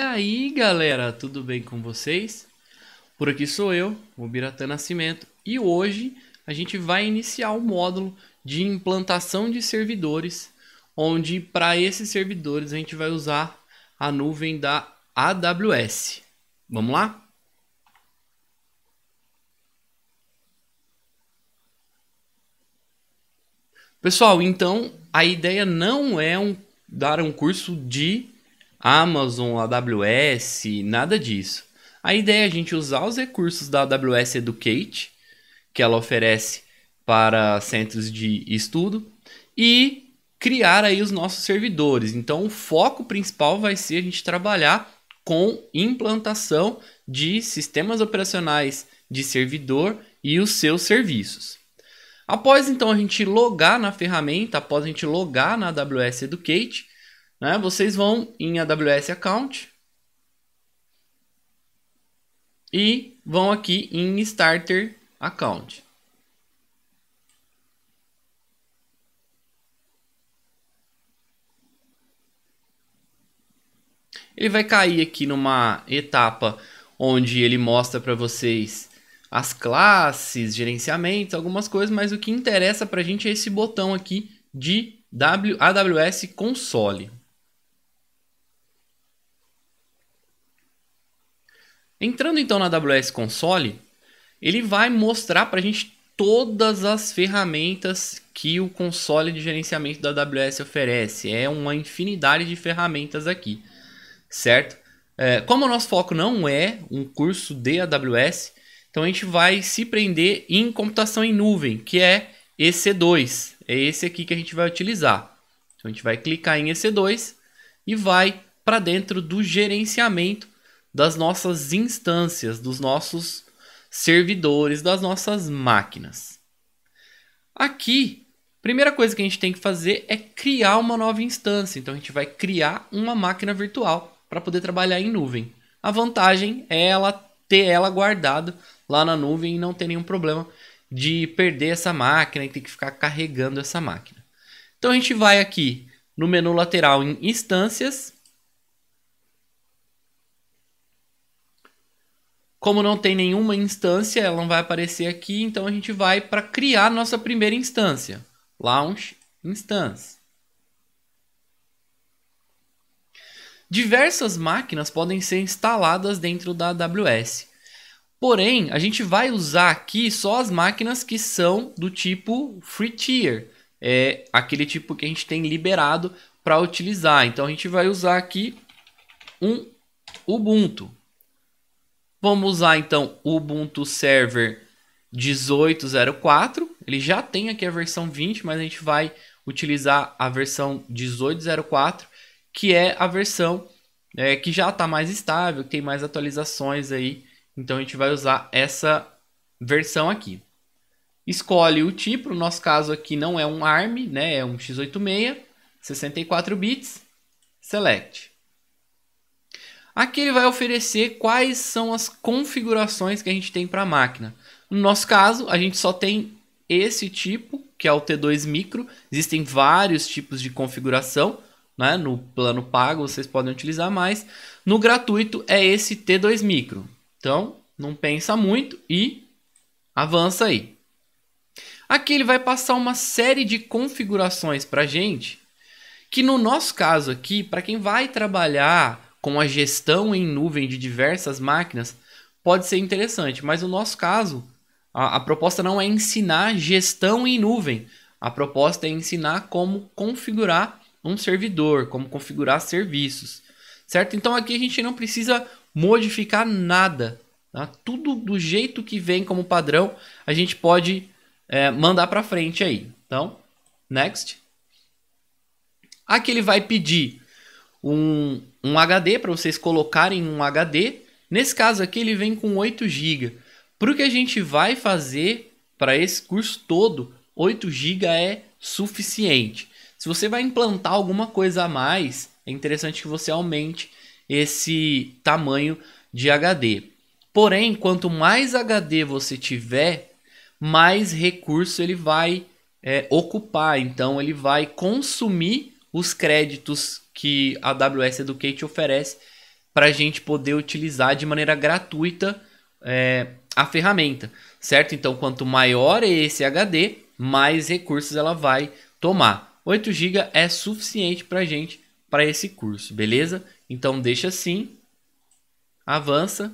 E aí galera, tudo bem com vocês? Por aqui sou eu, o Biratã Nascimento, e hoje a gente vai iniciar o módulo de implantação de servidores, onde para esses servidores a gente vai usar a nuvem da AWS. Vamos lá? Pessoal, então a ideia não é um, dar um curso de Amazon, AWS, nada disso. A ideia é a gente usar os recursos da AWS Educate, que ela oferece para centros de estudo, e criar aí os nossos servidores. Então, o foco principal vai ser a gente trabalhar com implantação de sistemas operacionais de servidor e os seus serviços. Após então a gente logar na ferramenta, após a gente logar na AWS Educate, né, vocês vão em AWS Account e vão aqui em Starter Account. Ele vai cair aqui numa etapa onde ele mostra para vocês as classes, gerenciamentos, algumas coisas, mas o que interessa para a gente é esse botão aqui de AWS Console. Entrando então na AWS Console, ele vai mostrar para a gente todas as ferramentas que o console de gerenciamento da AWS oferece. É uma infinidade de ferramentas aqui, certo? É, como o nosso foco não é um curso de AWS, então a gente vai se prender em computação em nuvem, que é EC2. É esse aqui que a gente vai utilizar. Então a gente vai clicar em EC2 e vai para dentro do gerenciamento das nossas instâncias, dos nossos servidores, das nossas máquinas. Aqui, a primeira coisa que a gente tem que fazer é criar uma nova instância. Então a gente vai criar uma máquina virtual para poder trabalhar em nuvem. A vantagem é ela ter ela guardada lá na nuvem e não ter nenhum problema de perder essa máquina e ter que ficar carregando essa máquina. Então a gente vai aqui no menu lateral em instâncias Como não tem nenhuma instância, ela não vai aparecer aqui, então a gente vai para criar nossa primeira instância. Launch Instance. Diversas máquinas podem ser instaladas dentro da AWS. Porém, a gente vai usar aqui só as máquinas que são do tipo Free Tier. É aquele tipo que a gente tem liberado para utilizar. Então a gente vai usar aqui um Ubuntu. Vamos usar então o Ubuntu Server 18.04. Ele já tem aqui a versão 20, mas a gente vai utilizar a versão 18.04, que é a versão é, que já está mais estável, tem mais atualizações aí. Então a gente vai usar essa versão aqui. Escolhe o tipo, no nosso caso aqui não é um ARM, né? é um x86, 64 bits, select. Aqui ele vai oferecer quais são as configurações que a gente tem para a máquina. No nosso caso, a gente só tem esse tipo, que é o T2 Micro. Existem vários tipos de configuração. Né? No plano pago vocês podem utilizar mais. No gratuito é esse T2 Micro. Então, não pensa muito e avança aí. Aqui ele vai passar uma série de configurações para gente, que no nosso caso aqui, para quem vai trabalhar com a gestão em nuvem de diversas máquinas, pode ser interessante. Mas no nosso caso, a, a proposta não é ensinar gestão em nuvem. A proposta é ensinar como configurar um servidor, como configurar serviços, certo? Então aqui a gente não precisa modificar nada, tá? tudo do jeito que vem como padrão a gente pode é, mandar para frente aí. Então, next. Aqui ele vai pedir um, um HD para vocês colocarem um HD. Nesse caso aqui ele vem com 8 GB. Para o que a gente vai fazer para esse curso todo, 8 GB é suficiente. Se você vai implantar alguma coisa a mais, é interessante que você aumente esse tamanho de HD. Porém, quanto mais HD você tiver, mais recurso ele vai é, ocupar. Então, ele vai consumir os créditos que a AWS Educate oferece para a gente poder utilizar de maneira gratuita é, a ferramenta, certo? Então, quanto maior é esse HD, mais recursos ela vai tomar. 8 GB é suficiente para a gente para esse curso, beleza? Então, deixa assim, avança.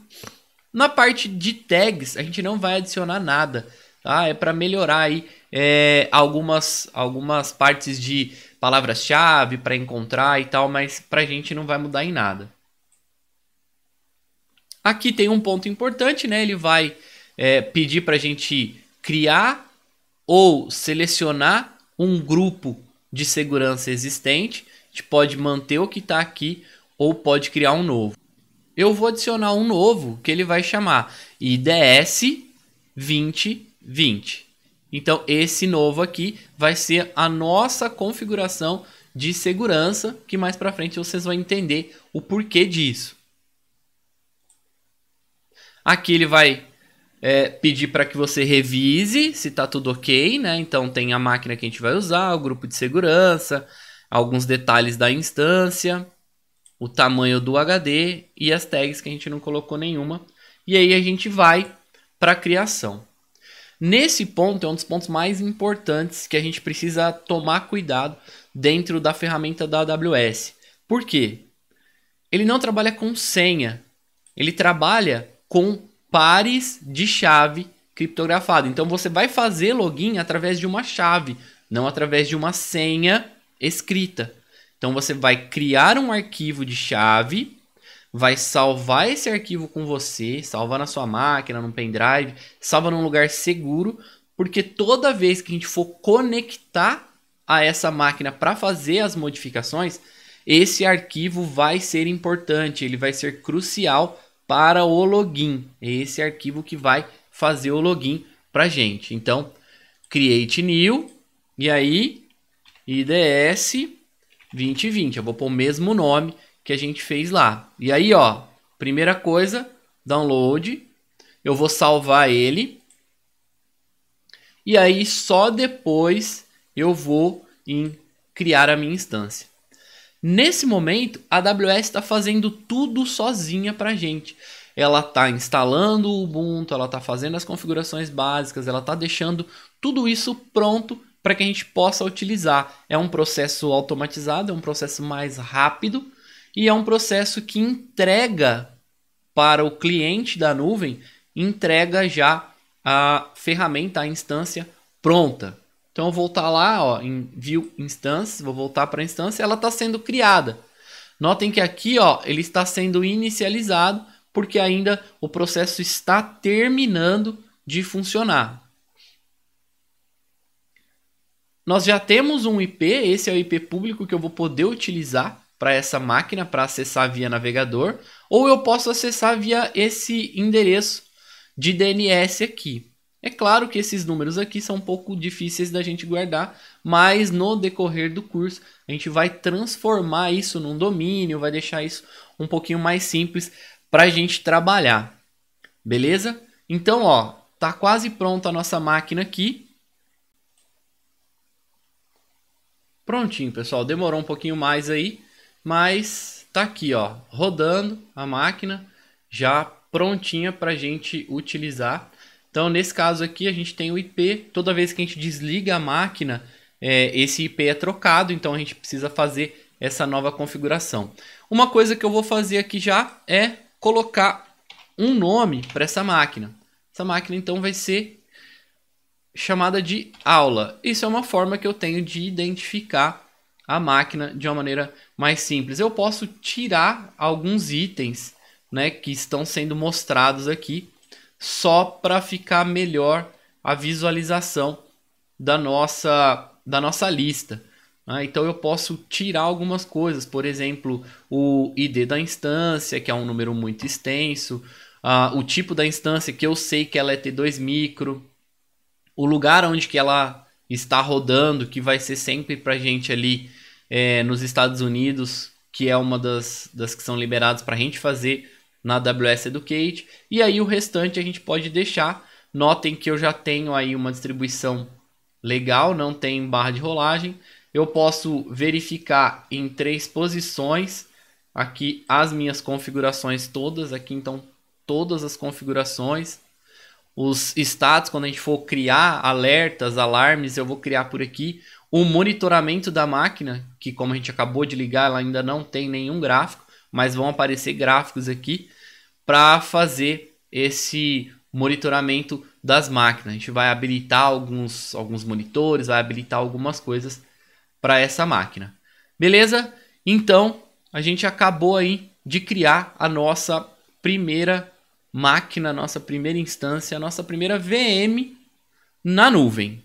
Na parte de tags, a gente não vai adicionar nada, tá? É para melhorar aí é, algumas, algumas partes de palavras-chave para encontrar e tal, mas para a gente não vai mudar em nada. Aqui tem um ponto importante, né? Ele vai é, pedir para a gente criar ou selecionar um grupo de segurança existente. A gente pode manter o que está aqui ou pode criar um novo. Eu vou adicionar um novo que ele vai chamar IDS 2020. Então, esse novo aqui vai ser a nossa configuração de segurança, que mais para frente vocês vão entender o porquê disso. Aqui ele vai é, pedir para que você revise se está tudo ok, né? Então tem a máquina que a gente vai usar, o grupo de segurança, alguns detalhes da instância, o tamanho do HD e as tags que a gente não colocou nenhuma. E aí a gente vai para a criação. Nesse ponto é um dos pontos mais importantes que a gente precisa tomar cuidado dentro da ferramenta da AWS. Por quê? Ele não trabalha com senha, ele trabalha com pares de chave criptografada. Então você vai fazer login através de uma chave, não através de uma senha escrita. Então você vai criar um arquivo de chave vai salvar esse arquivo com você, salva na sua máquina, num pendrive, salva num lugar seguro, porque toda vez que a gente for conectar a essa máquina para fazer as modificações, esse arquivo vai ser importante, ele vai ser crucial para o login. É esse arquivo que vai fazer o login para gente. Então, create new e aí IDS 2020. Eu vou pôr o mesmo nome que a gente fez lá. E aí, ó, primeira coisa, download. Eu vou salvar ele. E aí, só depois eu vou em criar a minha instância. Nesse momento, a AWS está fazendo tudo sozinha para a gente. Ela está instalando o Ubuntu, ela está fazendo as configurações básicas, ela está deixando tudo isso pronto para que a gente possa utilizar. É um processo automatizado, é um processo mais rápido e é um processo que entrega para o cliente da nuvem, entrega já a ferramenta, a instância pronta. Então eu vou voltar lá ó, em View Instance, vou voltar para a instância, ela está sendo criada. Notem que aqui ó, ele está sendo inicializado porque ainda o processo está terminando de funcionar. Nós já temos um IP, esse é o IP público que eu vou poder utilizar para essa máquina para acessar via navegador, ou eu posso acessar via esse endereço de DNS aqui. É claro que esses números aqui são um pouco difíceis da gente guardar, mas no decorrer do curso a gente vai transformar isso num domínio, vai deixar isso um pouquinho mais simples para a gente trabalhar. Beleza? Então, ó, tá quase pronta a nossa máquina aqui. Prontinho, pessoal. Demorou um pouquinho mais aí, mas tá aqui, ó, rodando a máquina, já prontinha para a gente utilizar. Então, nesse caso aqui, a gente tem o IP. Toda vez que a gente desliga a máquina, é, esse IP é trocado, então a gente precisa fazer essa nova configuração. Uma coisa que eu vou fazer aqui já é colocar um nome para essa máquina. Essa máquina, então, vai ser chamada de aula. Isso é uma forma que eu tenho de identificar a máquina de uma maneira mais simples. Eu posso tirar alguns itens né, que estão sendo mostrados aqui só para ficar melhor a visualização da nossa, da nossa lista. Né? Então eu posso tirar algumas coisas, por exemplo, o ID da instância, que é um número muito extenso, uh, o tipo da instância, que eu sei que ela é T2 micro, o lugar onde que ela está rodando, que vai ser sempre para gente ali é, nos Estados Unidos, que é uma das, das que são liberadas para a gente fazer na AWS Educate. E aí o restante a gente pode deixar. Notem que eu já tenho aí uma distribuição legal, não tem barra de rolagem. Eu posso verificar em três posições aqui as minhas configurações todas. Aqui então todas as configurações os status, quando a gente for criar alertas, alarmes, eu vou criar por aqui. O monitoramento da máquina, que como a gente acabou de ligar, ela ainda não tem nenhum gráfico, mas vão aparecer gráficos aqui para fazer esse monitoramento das máquinas. A gente vai habilitar alguns, alguns monitores, vai habilitar algumas coisas para essa máquina. Beleza? Então, a gente acabou aí de criar a nossa primeira máquina, nossa primeira instância, nossa primeira VM na nuvem.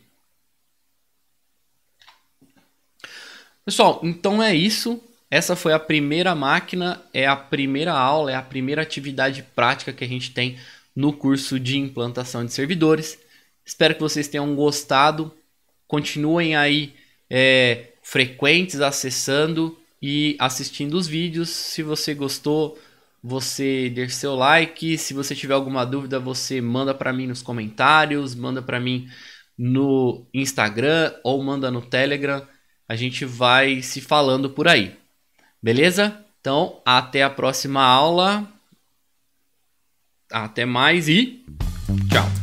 Pessoal, então é isso. Essa foi a primeira máquina, é a primeira aula, é a primeira atividade prática que a gente tem no curso de implantação de servidores. Espero que vocês tenham gostado. Continuem aí é, frequentes acessando e assistindo os vídeos. Se você gostou, você deixe seu like. Se você tiver alguma dúvida, você manda para mim nos comentários, manda para mim no Instagram ou manda no Telegram. A gente vai se falando por aí. Beleza? Então, até a próxima aula. Até mais e tchau.